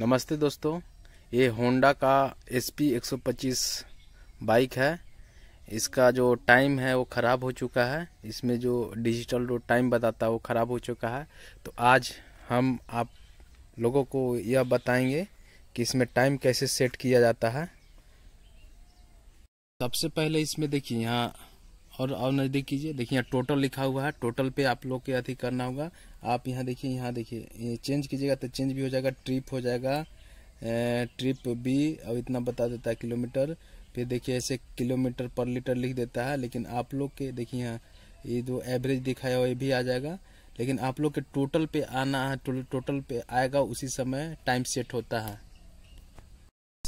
नमस्ते दोस्तों ये होंडा का एस पी एक बाइक है इसका जो टाइम है वो ख़राब हो चुका है इसमें जो डिजिटल जो टाइम बताता है वो ख़राब हो चुका है तो आज हम आप लोगों को यह बताएंगे कि इसमें टाइम कैसे सेट किया जाता है सबसे पहले इसमें देखिए यहाँ और और नज़दीक कीजिए देखिए यहाँ टोटल लिखा हुआ है टोटल पे आप लोग के अथी करना होगा आप यहाँ देखिए यहाँ देखिए चेंज कीजिएगा तो चेंज भी हो जाएगा ट्रिप हो जाएगा ट्रिप बी अब इतना बता देता है किलोमीटर फिर देखिए ऐसे किलोमीटर पर लीटर लिख देता है लेकिन आप लोग के देखिए यहाँ ये जो एवरेज दिखाया हुआ ये भी आ जाएगा लेकिन आप लोग के टोटल पे आना है टोटल पे आएगा उसी समय टाइम सेट होता है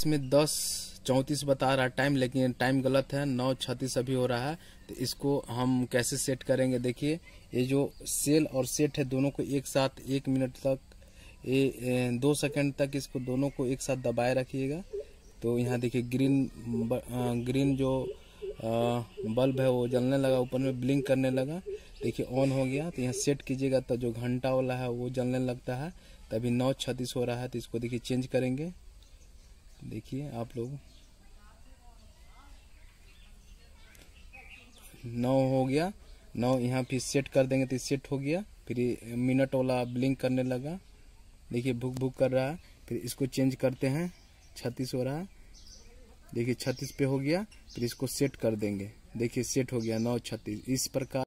इसमें दस चौंतीस बता रहा टाइम लेकिन टाइम गलत है नौ छत्तीस अभी हो रहा है तो इसको हम कैसे सेट करेंगे देखिए ये जो सेल और सेट है दोनों को एक साथ एक मिनट तक ये दो सेकंड तक इसको दोनों को एक साथ दबाए रखिएगा तो यहाँ देखिए ग्रीन ब, आ, ग्रीन जो बल्ब है वो जलने लगा ऊपर में ब्लिंक करने लगा देखिए ऑन हो गया तो यहाँ सेट कीजिएगा तो जो घंटा वाला है वो जलने लगता है तभी नौ छत्तीस हो रहा है तो इसको देखिए चेंज करेंगे देखिए आप लोग नौ हो गया नौ यहाँ फिर सेट कर देंगे तो सेट हो गया फिर मिनट वाला ब्लिंक करने लगा देखिए भूख भूख कर रहा है फिर इसको चेंज करते हैं छत्तीस हो रहा है देखिए छत्तीस पे हो गया फिर इसको सेट कर देंगे देखिए सेट हो गया नौ छत्तीस इस प्रकार